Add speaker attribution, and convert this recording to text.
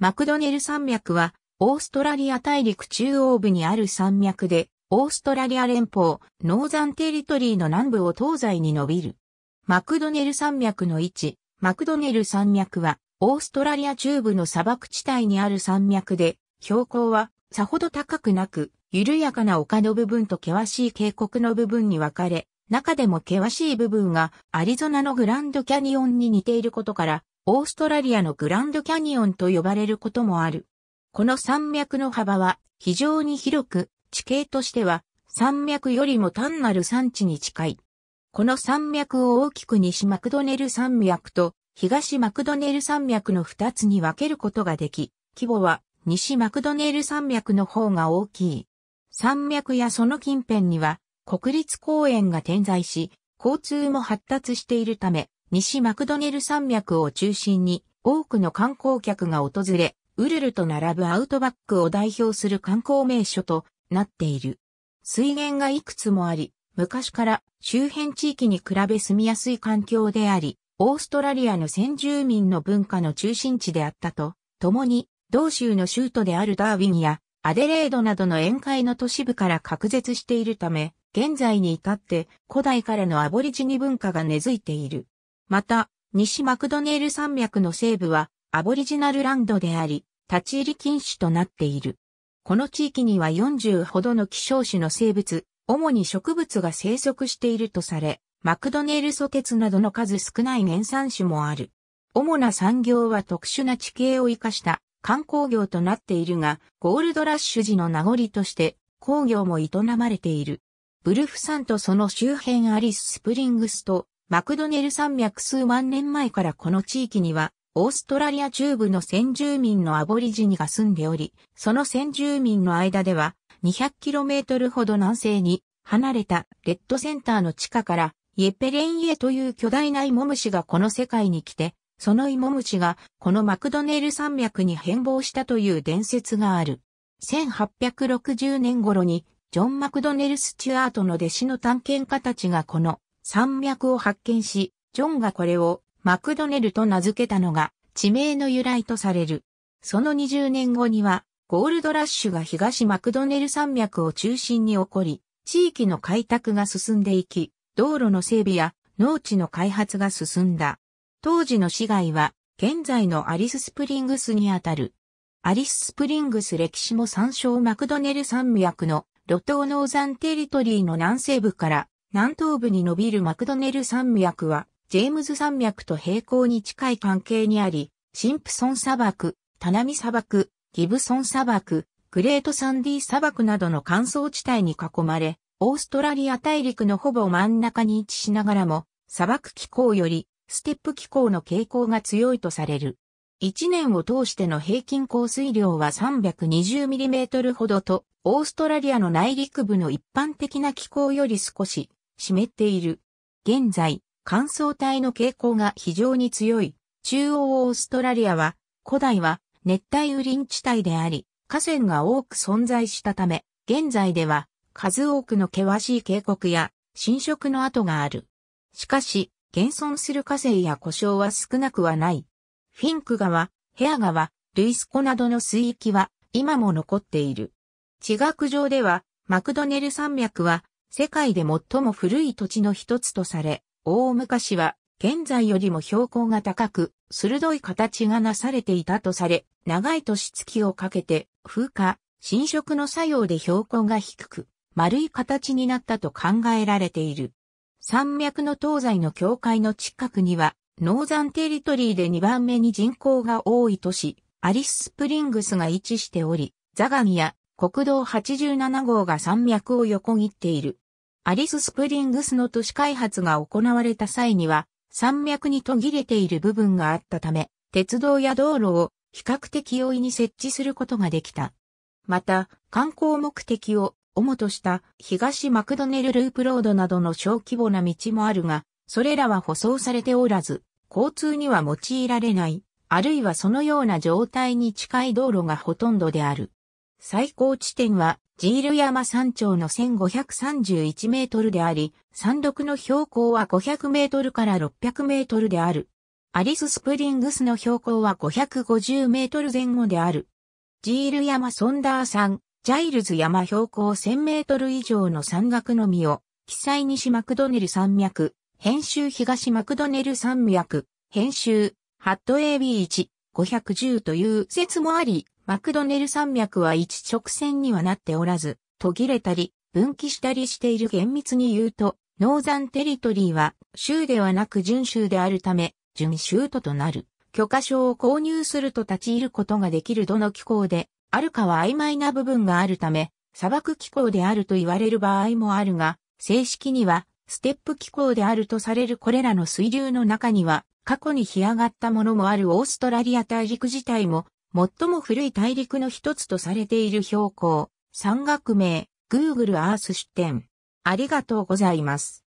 Speaker 1: マクドネル山脈は、オーストラリア大陸中央部にある山脈で、オーストラリア連邦、ノーザンテリトリーの南部を東西に伸びる。マクドネル山脈の位置、マクドネル山脈は、オーストラリア中部の砂漠地帯にある山脈で、標高はさほど高くなく、緩やかな丘の部分と険しい渓谷の部分に分かれ、中でも険しい部分がアリゾナのグランドキャニオンに似ていることから、オーストラリアのグランドキャニオンと呼ばれることもある。この山脈の幅は非常に広く、地形としては山脈よりも単なる山地に近い。この山脈を大きく西マクドネル山脈と東マクドネル山脈の二つに分けることができ、規模は西マクドネル山脈の方が大きい。山脈やその近辺には国立公園が点在し、交通も発達しているため、西マクドネル山脈を中心に多くの観光客が訪れ、ウルルと並ぶアウトバックを代表する観光名所となっている。水源がいくつもあり、昔から周辺地域に比べ住みやすい環境であり、オーストラリアの先住民の文化の中心地であったと、共に、同州の州都であるダーウィンやアデレードなどの宴会の都市部から隔絶しているため、現在に至って古代からのアボリジニ文化が根付いている。また、西マクドネール山脈の西部はアボリジナルランドであり、立ち入り禁止となっている。この地域には40ほどの希少種の生物、主に植物が生息しているとされ、マクドネールソテツなどの数少ない原産種もある。主な産業は特殊な地形を生かした観光業となっているが、ゴールドラッシュ時の名残として工業も営まれている。ブルフ山とその周辺アリス・スプリングスとマクドネル山脈数万年前からこの地域には、オーストラリア中部の先住民のアボリジニが住んでおり、その先住民の間では、200km ほど南西に離れたレッドセンターの地下から、イエペレンイエという巨大なイモムシがこの世界に来て、そのイモムシがこのマクドネル山脈に変貌したという伝説がある。1860年頃にジョン・マクドネル・スチュアートの弟子の探検家たちがこの山脈を発見し、ジョンがこれをマクドネルと名付けたのが地名の由来とされる。その20年後には、ゴールドラッシュが東マクドネル山脈を中心に起こり、地域の開拓が進んでいき、道路の整備や農地の開発が進んだ。当時の市街は、現在のアリススプリングスにあたる。アリススプリングス歴史も参照マクドネル山脈の路頭ノーザンテリトリーの南西部から南東部に伸びるマクドネル山脈は、ジェームズ山脈と平行に近い関係にあり、シンプソン砂漠、タナミ砂漠、ギブソン砂漠、グレートサンディ砂漠などの乾燥地帯に囲まれ、オーストラリア大陸のほぼ真ん中に位置しながらも、砂漠気候よりステップ気候の傾向が強いとされる。一年を通しての平均降水量は 320mm ほどと、オーストラリアの内陸部の一般的な気候より少し湿っている。現在、乾燥帯の傾向が非常に強い。中央オーストラリアは、古代は熱帯雨林地帯であり、河川が多く存在したため、現在では数多くの険しい渓谷や浸食の跡がある。しかし、現存する河川や故障は少なくはない。フィンク川、ヘア川、ルイス湖などの水域は今も残っている。地学上では、マクドネル山脈は世界で最も古い土地の一つとされ、大昔は現在よりも標高が高く、鋭い形がなされていたとされ、長い年月をかけて、風化、侵食の作用で標高が低く、丸い形になったと考えられている。山脈の東西の境界の近くには、ノーザンテリトリーで2番目に人口が多い都市、アリス・スプリングスが位置しており、ザガニや国道87号が山脈を横切っている。アリススプリングスの都市開発が行われた際には、山脈に途切れている部分があったため、鉄道や道路を比較的容易に設置することができた。また、観光目的を主とした東マクドネルループロードなどの小規模な道もあるが、それらは舗装されておらず、交通には用いられない、あるいはそのような状態に近い道路がほとんどである。最高地点は、ジール山山頂の1531メートルであり、山麓の標高は500メートルから600メートルである。アリススプリングスの標高は550メートル前後である。ジール山ソンダー山、ジャイルズ山標高1000メートル以上の山岳のみを、記載西マクドネル山脈、編集東マクドネル山脈、編集、ハット AB1、510という説もあり、マクドネル山脈は一直線にはなっておらず、途切れたり、分岐したりしている厳密に言うと、ノーザンテリトリーは州ではなく準州であるため、準州都となる。許可証を購入すると立ち入ることができるどの機構で、あるかは曖昧な部分があるため、砂漠機構であると言われる場合もあるが、正式にはステップ機構であるとされるこれらの水流の中には、過去に干上がったものもあるオーストラリア大陸自体も最も古い大陸の一つとされている標高、山岳名、Google Earth 出展。ありがとうございます。